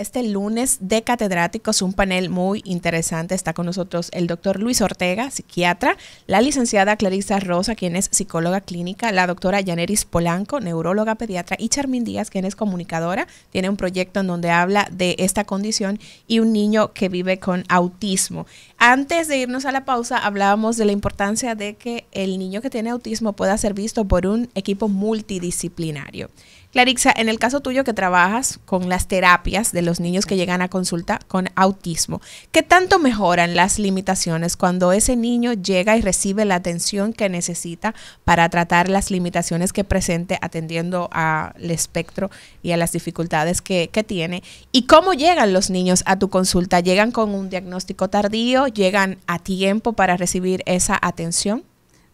este lunes de catedráticos, un panel muy interesante. Está con nosotros el doctor Luis Ortega, psiquiatra, la licenciada Clarisa Rosa, quien es psicóloga clínica, la doctora Yaneris Polanco, neuróloga pediatra, y Charmín Díaz, quien es comunicadora. Tiene un proyecto en donde habla de esta condición y un niño que vive con autismo. Antes de irnos a la pausa, hablábamos de la importancia de que el niño que tiene autismo pueda ser visto por un equipo multidisciplinario. Clarixa, en el caso tuyo que trabajas con las terapias de los niños que llegan a consulta con autismo, ¿qué tanto mejoran las limitaciones cuando ese niño llega y recibe la atención que necesita para tratar las limitaciones que presente atendiendo al espectro y a las dificultades que, que tiene? ¿Y cómo llegan los niños a tu consulta? ¿Llegan con un diagnóstico tardío? ¿Llegan a tiempo para recibir esa atención?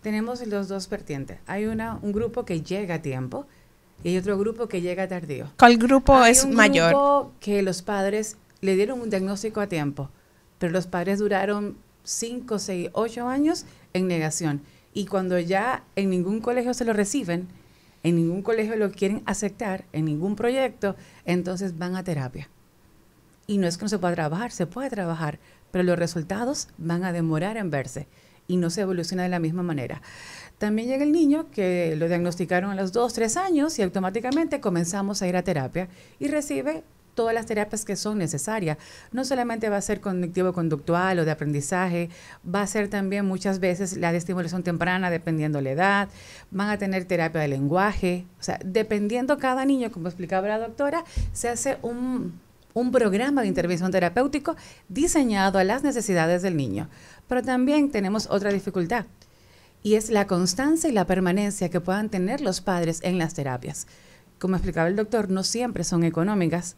Tenemos los dos vertientes. Hay una, un grupo que llega a tiempo y hay otro grupo que llega tardío. ¿Cuál grupo hay es un mayor? Grupo que los padres le dieron un diagnóstico a tiempo, pero los padres duraron 5, 6, 8 años en negación. Y cuando ya en ningún colegio se lo reciben, en ningún colegio lo quieren aceptar, en ningún proyecto, entonces van a terapia. Y no es que no se pueda trabajar, se puede trabajar, pero los resultados van a demorar en verse y no se evoluciona de la misma manera. También llega el niño que lo diagnosticaron a los 2, 3 años y automáticamente comenzamos a ir a terapia y recibe todas las terapias que son necesarias. No solamente va a ser conductivo conductual o de aprendizaje, va a ser también muchas veces la de estimulación temprana, dependiendo la edad, van a tener terapia de lenguaje, o sea, dependiendo cada niño, como explicaba la doctora, se hace un, un programa de intervención terapéutico diseñado a las necesidades del niño. Pero también tenemos otra dificultad y es la constancia y la permanencia que puedan tener los padres en las terapias. Como explicaba el doctor, no siempre son económicas.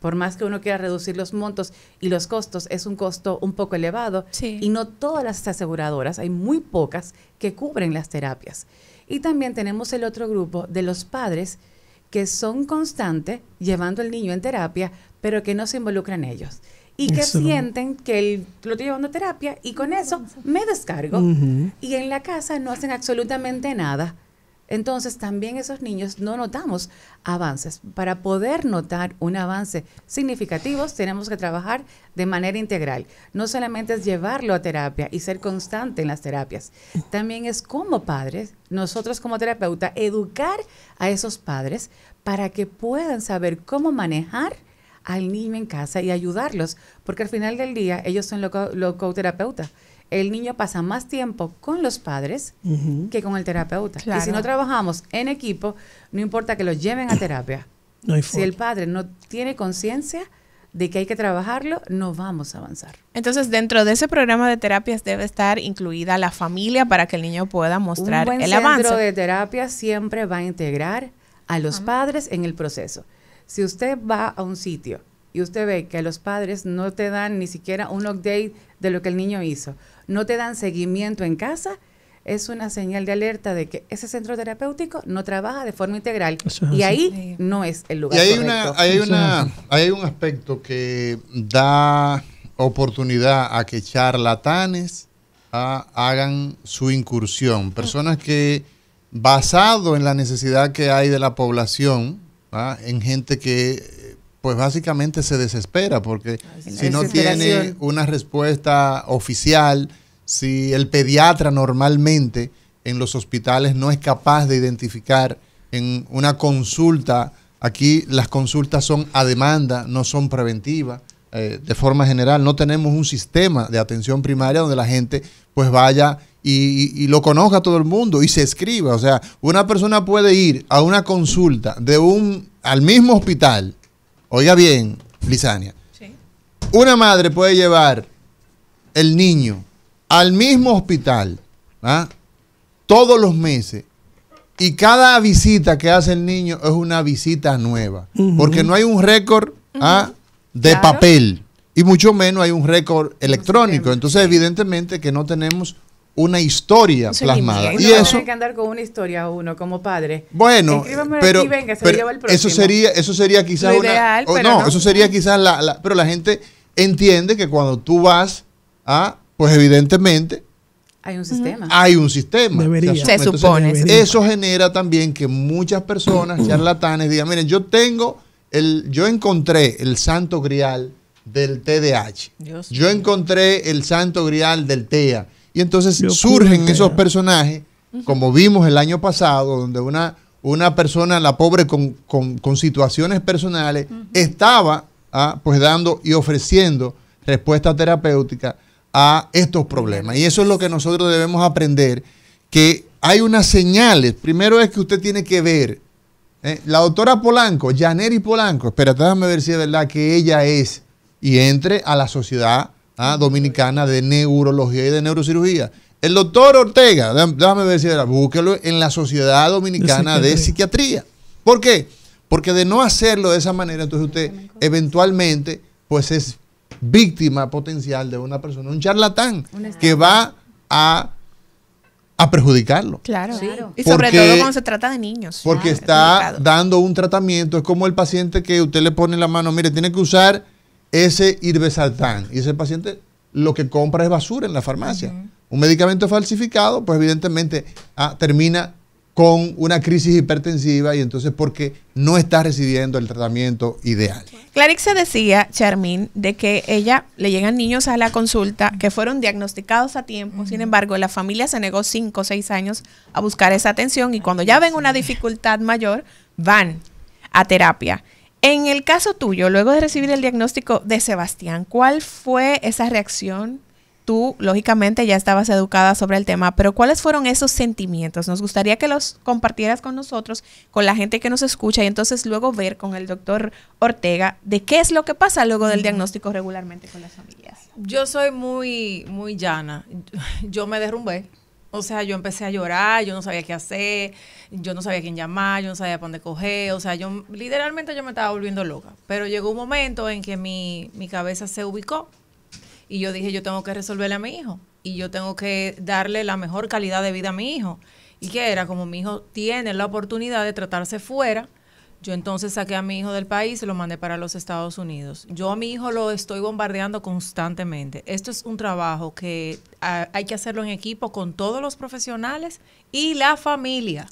Por más que uno quiera reducir los montos y los costos, es un costo un poco elevado y no todas las aseguradoras, hay muy pocas que cubren las terapias. Y también tenemos el otro grupo de los padres que son constantes llevando al niño en terapia, pero que no se involucran ellos y que sienten que el, lo estoy llevando a terapia y con eso me descargo. Y en la casa no hacen absolutamente nada. Entonces también esos niños no notamos avances. Para poder notar un avance significativo tenemos que trabajar de manera integral. No solamente es llevarlo a terapia y ser constante en las terapias, también es como padres, nosotros como terapeuta, educar a esos padres para que puedan saber cómo manejar al niño en casa y ayudarlos, porque al final del día ellos son locoterapeutas. El niño pasa más tiempo con los padres que con el terapeuta. Y si no trabajamos en equipo, no importa que los lleven a terapia. si el padre no tiene conciencia de que hay que trabajarlo, no vamos a avanzar. Entonces, dentro de ese programa de terapias debe estar incluida la familia para que el niño pueda mostrar el avance. El centro de terapia siempre va a integrar a los padres en el proceso. Si usted va a un sitio y usted ve que los padres no te dan ni siquiera un update de lo que el niño hizo, no te dan seguimiento en casa, es una señal de alerta de que ese centro terapéutico no trabaja de forma integral y ahí no es el lugar. hay, hay, un aspecto que da oportunidad a que charlatanes ah, hagan su incursión, personas que basado en la necesidad que hay de la población, en gente que pues básicamente se desespera porque si no tiene una respuesta oficial, si el pediatra normalmente en los hospitales no es capaz de identificar en una consulta, aquí las consultas son a demanda, no son preventivas, eh, de forma general, no tenemos un sistema de atención primaria donde la gente pues vaya y, lo conozca todo el mundo y se escriba. O sea, una persona puede ir a una consulta de un al mismo hospital. Oiga bien, Lisania. Sí. Una madre puede llevar el niño al mismo hospital ¿ah? todos los meses. Y cada visita que hace el niño es una visita nueva. Porque no hay un récord ¿ah? de papel. Y mucho menos hay un récord electrónico. Entonces, evidentemente que no tenemos una historia plasmada. y eso tiene que andar con una historia uno como padre. Bueno, pero, eso sería eso sería quizás no, eso sería quizás la, pero la gente entiende que cuando tú vas a pues evidentemente hay un sistema. Hay un sistema. Se, supone. Eso genera también que muchas personas charlatanes digan, miren, yo tengo el yo encontré el santo grial del TDAH. yo encontré el santo grial del TEA y entonces surgen esos personajes, como vimos el año pasado, donde una, una persona, la pobre con, situaciones personales, estaba ah, pues dando y ofreciendo respuesta terapéutica a estos problemas. Y eso es lo que nosotros debemos aprender, que hay unas señales. Primero es que usted tiene que ver. ¿eh? La doctora Polanco, Janeri Polanco, espérate, déjame ver si es verdad que ella es y entre a la sociedad Ah, dominicana de neurología y de neurocirugía. El doctor Ortega, déjame ver si era, búsquelo en la Sociedad Dominicana de Psiquiatría. ¿Por qué? Porque de no hacerlo de esa manera, entonces usted eventualmente pues es víctima potencial de una persona, un charlatán, que va a, a perjudicarlo. Claro, y sobre todo cuando se trata de niños. Porque está dando un tratamiento, es como el paciente que usted le pone la mano, mire, tiene que usar ese Irbesaltán. Y ese paciente lo que compra es basura en la farmacia. Un medicamento falsificado, pues evidentemente ah, termina con una crisis hipertensiva y entonces porque no está recibiendo el tratamiento ideal. Clarice decía, Charmín, de que ella le llegan niños a la consulta que fueron diagnosticados a tiempo, sin embargo la familia se negó cinco o 6 años a buscar esa atención y cuando ya ven una dificultad mayor, van a terapia. En el caso tuyo, luego de recibir el diagnóstico de Sebastián, ¿cuál fue esa reacción? Tú, lógicamente, ya estabas educada sobre el tema, pero ¿cuáles fueron esos sentimientos? Nos gustaría que los compartieras con nosotros, con la gente que nos escucha, y entonces luego ver con el doctor Ortega de qué es lo que pasa luego del mm. diagnóstico regularmente con las familias. Yo soy muy, muy llana. Yo me derrumbé. O sea, yo empecé a llorar, yo no sabía qué hacer, yo no sabía quién llamar, yo no sabía dónde coger, o sea, yo literalmente yo me estaba volviendo loca. Pero llegó un momento en que mi, mi cabeza se ubicó y yo dije, yo tengo que resolverle a mi hijo y yo tengo que darle la mejor calidad de vida a mi hijo. Y que era, como mi hijo tiene la oportunidad de tratarse fuera, yo entonces saqué a mi hijo del país y lo mandé para los Estados Unidos. Yo a mi hijo lo estoy bombardeando constantemente. Esto es un trabajo que hay que hacerlo en equipo con todos los profesionales y la familia.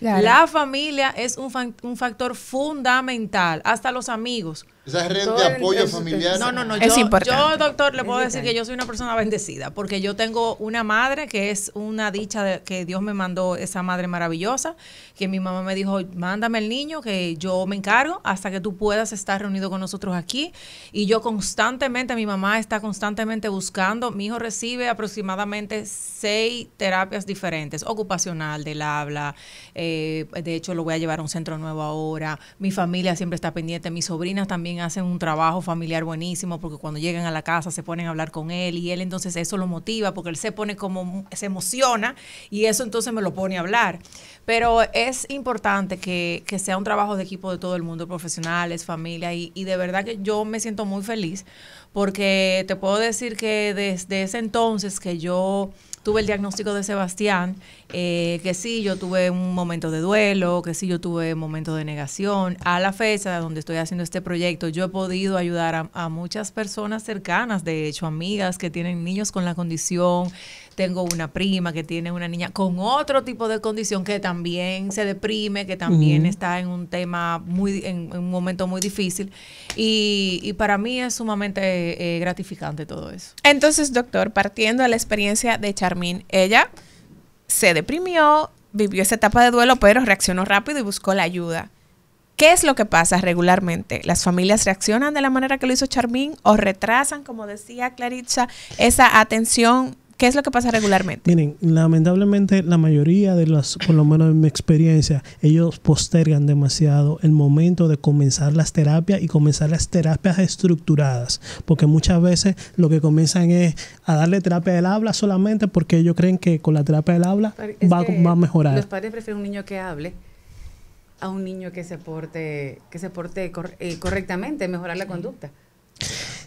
La familia es un, factor fundamental, hasta los amigos. Esa red de apoyo familiar. No, no, no. yo, doctor, le puedo decir que yo soy una persona bendecida, porque yo tengo una madre que es una dicha de, que Dios me mandó, esa madre maravillosa, que mi mamá me dijo, mándame el niño, que yo me encargo hasta que tú puedas estar reunido con nosotros aquí. Y yo constantemente, mi mamá está constantemente buscando, mi hijo recibe aproximadamente seis terapias diferentes, ocupacional del habla, eh, de hecho lo voy a llevar a un centro nuevo ahora, mi familia siempre está pendiente, mis sobrinas también hacen un trabajo familiar buenísimo porque cuando llegan a la casa se ponen a hablar con él y él entonces eso lo motiva porque él se pone como, se emociona y eso entonces me lo pone a hablar. Pero es importante que, que sea un trabajo de equipo de todo el mundo, profesionales, familia y, y de verdad que yo me siento muy feliz porque te puedo decir que desde ese entonces que yo tuve el diagnóstico de Sebastián eh, que sí, yo tuve un momento de duelo, que sí, yo tuve momento de negación. A la fecha donde estoy haciendo este proyecto, yo he podido ayudar a, muchas personas cercanas, de hecho, amigas que tienen niños con la condición. Tengo una prima que tiene una niña con otro tipo de condición que también se deprime, que también está en un tema muy, en, un momento muy difícil. Y, para mí es sumamente eh, gratificante todo eso. Entonces, doctor, partiendo de la experiencia de Charmín, ella se deprimió, vivió esa etapa de duelo, pero reaccionó rápido y buscó la ayuda. ¿Qué es lo que pasa regularmente? ¿Las familias reaccionan de la manera que lo hizo Charmín o retrasan, como decía Claritza, esa atención ¿Qué es lo que pasa regularmente? Miren, lamentablemente la mayoría de los, por lo menos en mi experiencia, ellos postergan demasiado el momento de comenzar las terapias y comenzar las terapias estructuradas, porque muchas veces lo que comienzan es a darle terapia del habla solamente porque ellos creen que con la terapia del habla va, va, a mejorar. Los padres prefieren un niño que hable a un niño que se porte, que se porte eh, correctamente, mejorar la conducta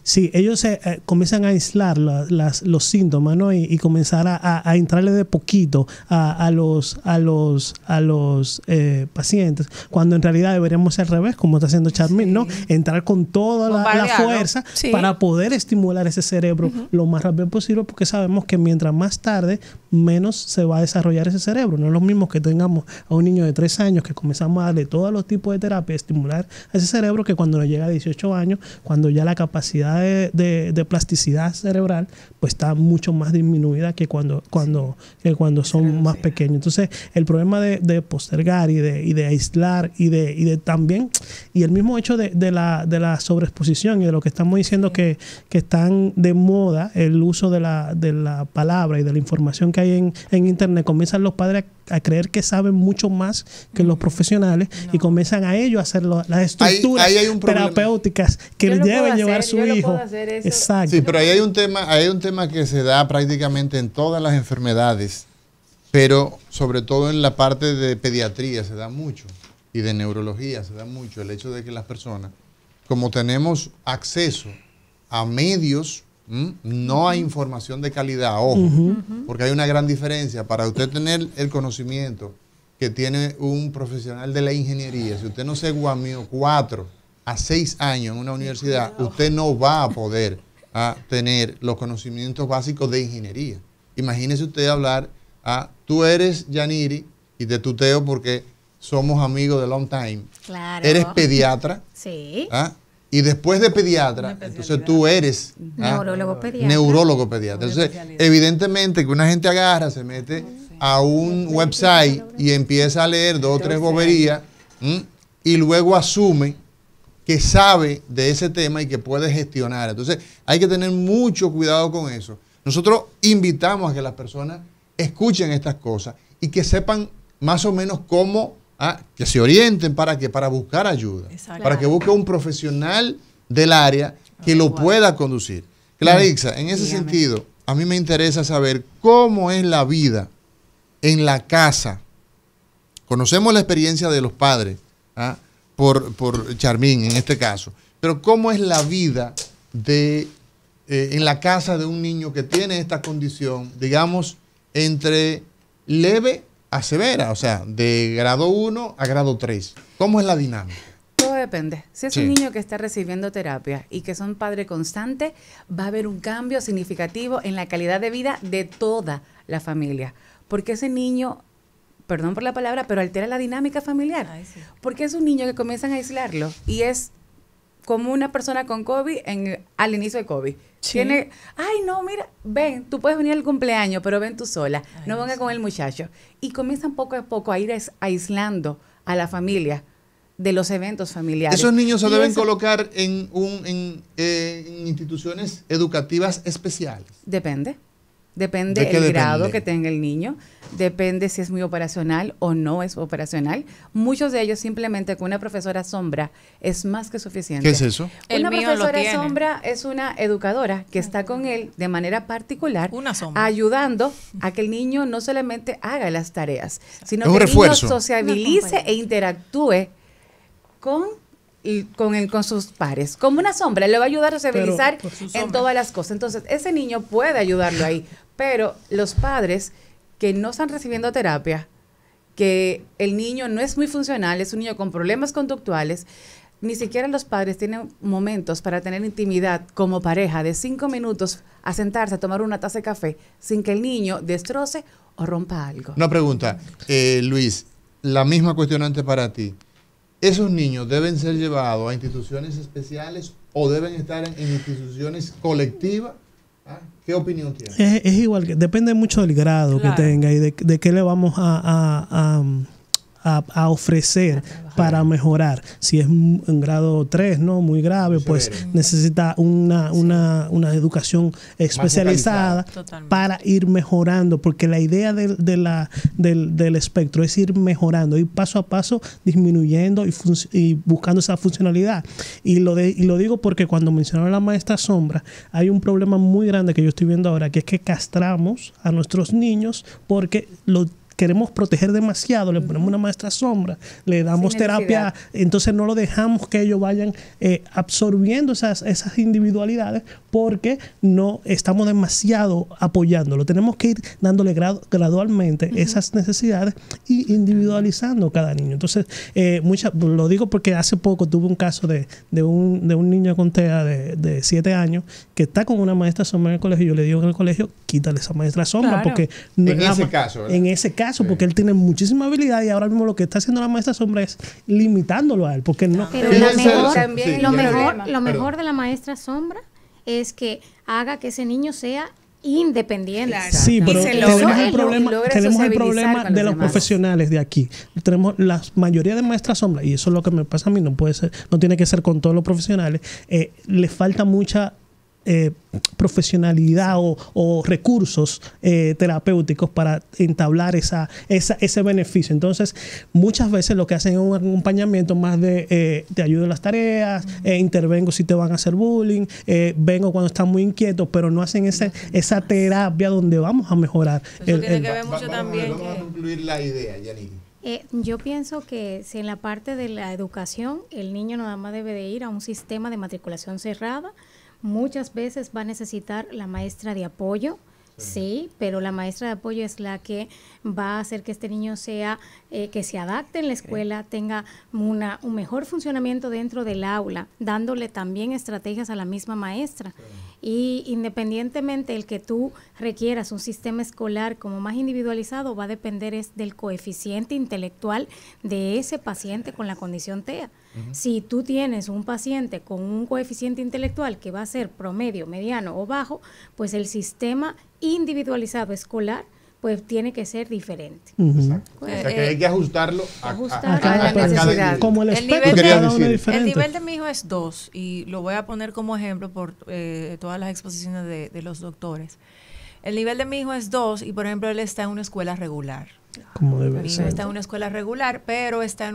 si ellos eh, eh, comienzan a aislar los síntomas, Y, comenzar a, entrarle de poquito a, los a los a los eh, pacientes, cuando en realidad deberíamos ser al revés, como está haciendo Charmin, ¿no? Entrar con toda la, fuerza para poder estimular ese cerebro lo más rápido posible, porque sabemos que mientras más tarde, menos se va a desarrollar ese cerebro. No es lo mismo que tengamos a un niño de 3 años que comenzamos a darle todos los tipos de terapia, estimular ese cerebro, que cuando llega a 18 años, cuando ya la capacidad de, plasticidad cerebral pues está mucho más disminuida que cuando, cuando, cuando son más pequeños. Entonces, el problema de, postergar y de, y de aislar y de, y de también, y el mismo hecho de, la, de la sobreexposición y de lo que estamos diciendo que, que están de moda el uso de la, de la palabra y de la información que hay en, en Internet, comienzan los padres a a creer que saben mucho más que los profesionales y comienzan a ellos a hacer las estructuras terapéuticas que les lleven llevar su hijo. Exacto. Sí, pero ahí hay un tema, hay un tema que se da prácticamente en todas las enfermedades, pero sobre todo en la parte de pediatría se da mucho y de neurología se da mucho el hecho de que las personas, como tenemos acceso a medios no hay información de calidad, ojo, porque hay una gran diferencia. Para usted tener el conocimiento que tiene un profesional de la ingeniería, si usted no se guamió cuatro a seis años en una universidad, usted no va a poder a, tener los conocimientos básicos de ingeniería. Imagínese usted hablar a, tú eres Yaniri y te tuteo porque somos amigos de long time. Claro. Eres pediatra. Sí. Y después de pediatra, entonces tú eres ah, neurólogo pediatra. Entonces, evidentemente que una gente agarra, se mete a un website y empieza a leer dos o tres boberías y luego asume que sabe de ese tema y que puede gestionar. Entonces, hay que tener mucho cuidado con eso. Nosotros invitamos a que las personas escuchen estas cosas y que sepan más o menos cómo Ah, que se orienten para que para buscar ayuda, para que busque un profesional del área que lo pueda conducir. Clarixa, en ese sentido, a mí me interesa saber cómo es la vida en la casa. Conocemos la experiencia de los padres, ¿ah? por, por Charmín en este caso, pero cómo es la vida de, eh, en la casa de un niño que tiene esta condición, digamos, entre leve a severa, o sea, de grado 1 a grado 3. ¿Cómo es la dinámica? Todo depende. Si es un niño que está recibiendo terapia y que es un padre constante, va a haber un cambio significativo en la calidad de vida de toda la familia. Porque ese niño, perdón por la palabra, pero altera la dinámica familiar. Porque es un niño que comienzan a aislarlo y es como una persona con COVID en, al inicio de COVID. Tiene, ay, no, mira, ven, tú puedes venir al cumpleaños, pero ven tú sola, no venga con el muchacho. Y comienzan poco a poco a ir aislando a la familia de los eventos familiares. Esos niños se deben colocar en, un, en, eh, en instituciones educativas especiales. Depende. Depende del el grado que tenga el niño, depende si es muy operacional o no es operacional. Muchos de ellos simplemente con una profesora sombra es más que suficiente. ¿Qué es eso? una profesora sombra es una educadora que está con él de manera particular, ayudando a que el niño no solamente haga las tareas, sino que el niño sociabilice e interactúe con con, sus pares. Como una sombra, le va a ayudar a sociabilizar en todas las cosas. Entonces, ese niño puede ayudarlo ahí, pero los padres que no están recibiendo terapia, que el niño no es muy funcional, es un niño con problemas conductuales, ni siquiera los padres tienen momentos para tener intimidad como pareja de cinco minutos a sentarse a tomar una taza de café sin que el niño destroce o rompa algo. Una pregunta, eh, Luis, la misma cuestionante para ti. ¿Esos niños deben ser llevados a instituciones especiales o deben estar en instituciones colectivas? ¿Qué opinión tiene? Es, igual igual, depende mucho del grado que tenga y de, qué le vamos a a, ofrecer para mejorar. Si es un grado 3, ¿no? Muy grave, pues necesita una, una, una educación especializada para ir mejorando, porque la idea de, la, del, del, espectro es ir mejorando, ir paso a paso disminuyendo y, buscando esa funcionalidad. Y lo, de, y lo digo porque cuando mencionaron la maestra Sombra, hay un problema muy grande que yo estoy viendo ahora, que es que castramos a nuestros niños porque lo queremos proteger demasiado, le ponemos una maestra sombra, le damos terapia, entonces no lo dejamos que ellos vayan eh, absorbiendo esas, esas individualidades porque no estamos demasiado apoyándolo. Tenemos que ir dándole gradualmente esas necesidades e individualizando cada niño. Entonces, eh, mucha, lo digo porque hace poco tuve un caso de, de, un, de un niño con TEA de 7 años que está con una maestra sombra en el colegio. Yo le digo en el colegio, quítale esa maestra sombra porque En ese caso porque él tiene muchísima habilidad y ahora mismo lo que está haciendo la maestra Sombra es limitándolo a él, porque no. lo mejor, lo, mejor, de la maestra Sombra es que haga que ese niño sea independiente. Sí, pero tenemos el problema, de los profesionales de aquí. Tenemos la mayoría de maestras sombra, y eso es lo que me pasa a mí, no puede ser, no tiene que ser con todos los profesionales. Eh, le falta mucha eh, profesionalidad o, recursos eh, terapéuticos para entablar esa, ese beneficio. Entonces, muchas veces lo que hacen es un acompañamiento más de eh, te ayudo en las tareas, eh, intervengo si te van a hacer bullying, eh, vengo cuando estás muy inquieto, pero no hacen ese, esa terapia donde vamos a mejorar. que ver también. Vamos la idea, yo pienso que si en la parte de la educación el niño nada más debe de ir a un sistema de matriculación cerrada muchas veces va a necesitar la maestra de apoyo. Sí, pero la maestra de apoyo es la que va a hacer que este niño sea, eh, que se adapte en la escuela, tenga una, un mejor funcionamiento dentro del aula, dándole también estrategias a la misma maestra. Y independientemente el que tú requieras un sistema escolar como más individualizado, va a depender es del coeficiente intelectual de ese paciente con la condición TEA. Si tú tienes un paciente con un coeficiente intelectual que va a ser promedio, mediano o bajo, pues el sistema individualizado escolar pues tiene que ser diferente. O sea, que hay que eh, ajustarlo a, la necesidad. el, nivel de, mi hijo es 2 y lo voy a poner como ejemplo por eh, todas las exposiciones de, de, los doctores. El nivel de mi hijo es 2 y por ejemplo él está en una escuela regular. Como está en una escuela regular, pero está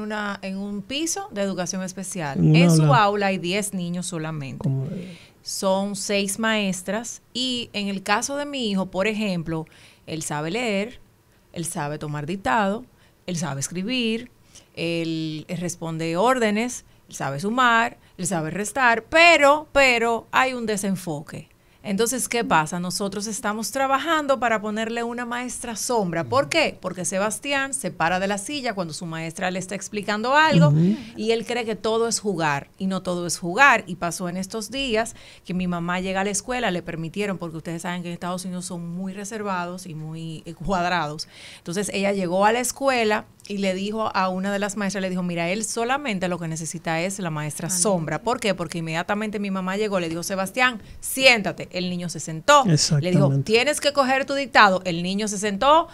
en, un piso de educación especial. en su aula, hay 10 niños solamente. Son seis maestras y en el caso de mi hijo, por ejemplo, él sabe leer, él sabe tomar dictado, él sabe escribir, él responde órdenes, él sabe sumar, él sabe restar, pero, pero hay un desenfoque. Entonces, ¿qué pasa? Nosotros estamos trabajando para ponerle una maestra sombra. ¿Por qué? Porque Sebastián se para de la silla cuando su maestra le está explicando algo y él cree que todo es jugar y no todo es jugar. Y pasó en estos días que mi mamá llega a la escuela, le permitieron, porque ustedes saben que en Estados Unidos son muy reservados y muy eh, cuadrados. Entonces, ella llegó a la escuela y le dijo a una de las maestras, le dijo, mira, él solamente lo que necesita es la maestra sombra. ¿Por qué? Porque inmediatamente mi mamá llegó, le dijo, Sebastián, siéntate. El niño se sentó. Le dijo, tienes que coger tu dictado. El niño se sentó,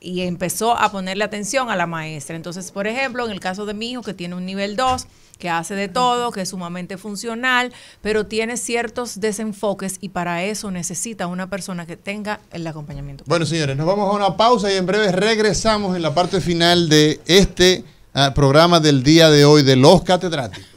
y empezó a ponerle atención a la maestra. Entonces, por ejemplo, en el caso de mi hijo que tiene un nivel 2, que hace de todo, que es sumamente funcional, pero tiene ciertos desenfoques y para eso necesita una persona que tenga el acompañamiento. Bueno, señores, nos vamos a una pausa y en breve regresamos en la parte final de este ah, programa del día de hoy de los catedráticos.